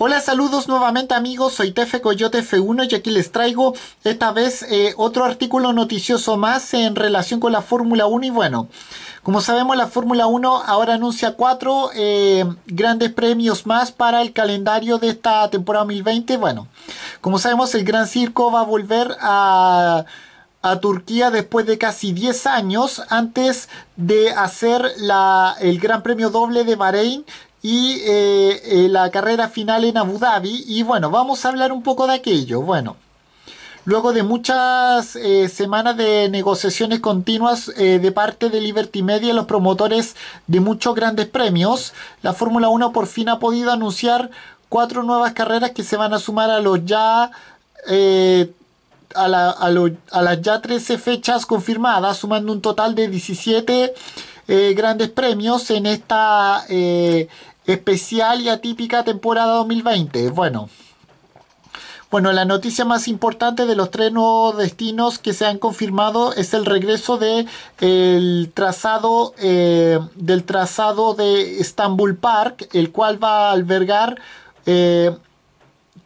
Hola, saludos nuevamente amigos, soy Tefe Coyote F1 y aquí les traigo esta vez eh, otro artículo noticioso más en relación con la Fórmula 1 y bueno, como sabemos la Fórmula 1 ahora anuncia cuatro eh, grandes premios más para el calendario de esta temporada 2020, bueno, como sabemos el Gran Circo va a volver a Turquía después de casi 10 años antes de hacer el Gran Premio Doble de Bahrein y eh, eh, la carrera final en Abu Dhabi. Y bueno, vamos a hablar un poco de aquello. Bueno, luego de muchas eh, semanas de negociaciones continuas de parte de Liberty Media, los promotores de muchos grandes premios, la Fórmula 1 por fin ha podido anunciar cuatro nuevas carreras que se van a sumar a los ya... A, a las ya 13 fechas confirmadas, sumando un total de 17 eh, grandes premios en esta eh, especial y atípica temporada 2020. Bueno. Bueno, la noticia más importante de los tres nuevos destinos que se han confirmado es el regreso de el trazado eh, del trazado de Estambul Park, el cual va a albergar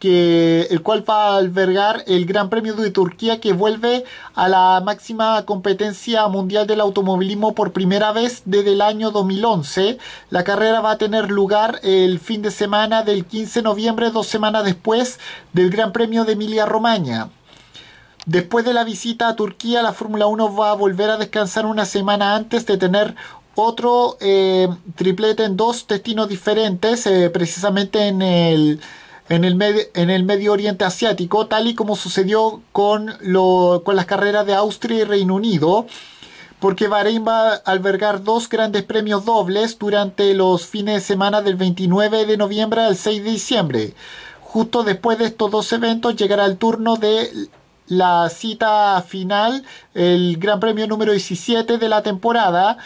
el cual va a albergar el Gran Premio de Turquía que vuelve a la máxima competencia mundial del automovilismo por primera vez desde el año 2011. La carrera va a tener lugar el fin de semana del 15 de noviembre, dos semanas después del Gran Premio de Emilia-Romagna. Después de la visita a Turquía, la Fórmula 1 va a volver a descansar una semana antes de tener otro eh, triplete en dos destinos diferentes, eh, precisamente en el en el, en el Medio Oriente Asiático, tal y como sucedió con, con las carreras de Austria y Reino Unido, porque Bahrein va a albergar dos grandes premios dobles durante los fines de semana del 29 de noviembre al 6 de diciembre. Justo después de estos dos eventos llegará el turno de la cita final, el Gran Premio número 17 de la temporada.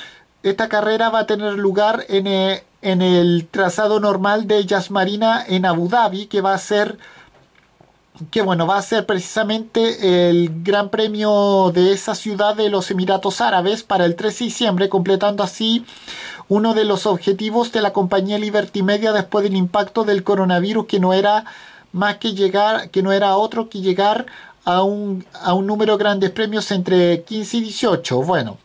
Esta carrera va a tener lugar en, el eh, en el trazado normal de Yas Marina en Abu Dhabi, que va a ser que bueno, va a ser precisamente el gran premio de esa ciudad de los Emiratos Árabes para el 3 de diciembre, completando así uno de los objetivos de la compañía Liberty Media después del impacto del coronavirus, que no era más que llegar, que no era otro que llegar a un, a un número de grandes premios entre 15 y 18. Bueno,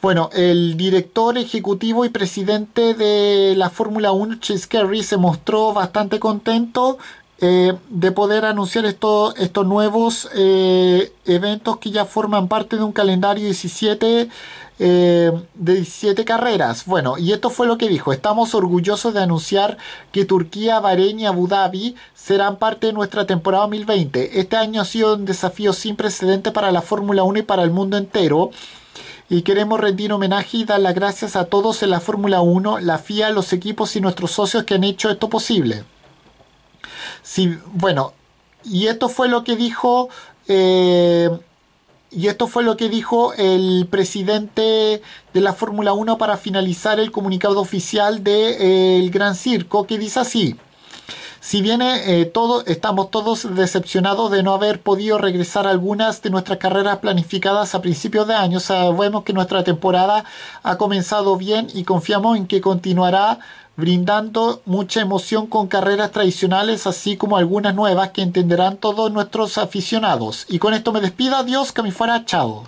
bueno, el director ejecutivo y presidente de la Fórmula 1, Chase Carey, se mostró bastante contento eh, de poder anunciar estos nuevos eh, eventos que ya forman parte de un calendario eh, de 17 carreras. Bueno, y esto fue lo que dijo. Estamos orgullosos de anunciar que Turquía, Bahrein y Abu Dhabi serán parte de nuestra temporada 2020. Este año ha sido un desafío sin precedente para la Fórmula 1 y para el mundo entero y queremos rendir homenaje y dar las gracias a todos en la Fórmula 1, la FIA, los equipos y nuestros socios que han hecho esto posible. Sí, bueno, y esto fue lo que dijo... Eh, y esto fue lo que dijo el presidente de la Fórmula 1 para finalizar el comunicado oficial del eh, Gran Circo, que dice así. Si bien eh, todo, estamos todos decepcionados de no haber podido regresar algunas de nuestras carreras planificadas a principios de año, sabemos que nuestra temporada ha comenzado bien y confiamos en que continuará brindando mucha emoción con carreras tradicionales, así como algunas nuevas que entenderán todos nuestros aficionados. Y con esto me despido, adiós, que me fuera, chao.